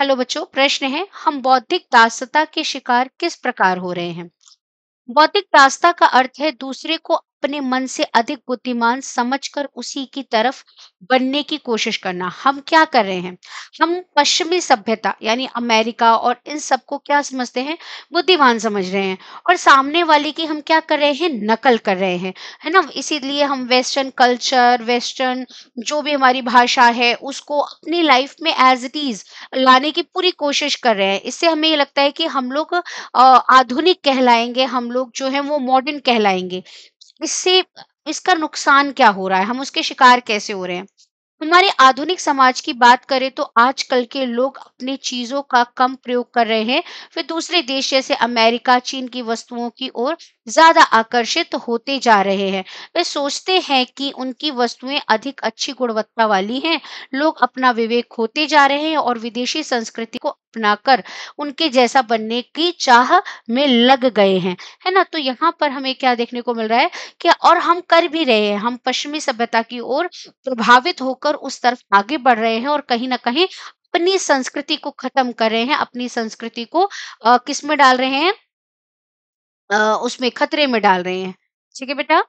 hello बच्चों प्रश्न है हम बौद्धिक दासता के शिकार किस प्रकार हो रहे हैं बौद्धिक दासता का अर्थ है दूसरे को अपने मन से अधिक बुद्धिमान समझकर उसी की तरफ बनने की कोशिश करना हम क्या कर रहे हैं हम पश्चिमी सभ्यता यानी अमेरिका और इन सबको क्या समझते हैं बुद्धिमान समझ रहे हैं और सामने वाले की हम क्या कर रहे हैं नकल कर रहे हैं है ना इसीलिए हम वेस्टर्न कल्चर वेस्टर्न जो भी हमारी भाषा है उसको अपनी लाइफ में एज इट इज लाने की पूरी कोशिश कर रहे हैं इससे हमें ये लगता है कि हम लोग आधुनिक कहलाएंगे हम लोग जो है वो मॉडर्न कहलाएंगे इससे इसका नुकसान क्या हो रहा है हम उसके शिकार कैसे हो रहे हैं हमारे आधुनिक समाज की बात करें तो आजकल के लोग अपनी चीजों का कम प्रयोग कर रहे हैं फिर दूसरे देश जैसे अमेरिका चीन की वस्तुओं की ओर ज्यादा आकर्षित होते जा रहे हैं वे सोचते हैं कि उनकी वस्तुएं अधिक अच्छी गुणवत्ता वाली हैं लोग अपना विवेक खोते जा रहे हैं और विदेशी संस्कृति को अपनाकर उनके जैसा बनने की चाह में लग गए हैं है ना तो यहाँ पर हमें क्या देखने को मिल रहा है कि और हम कर भी रहे हैं हम पश्चिमी सभ्यता की ओर प्रभावित होकर उस तरफ आगे बढ़ रहे हैं और कहीं ना कहीं अपनी संस्कृति को खत्म कर रहे हैं अपनी संस्कृति को किसमें डाल रहे हैं उसमें खतरे में डाल रहे हैं ठीक है बेटा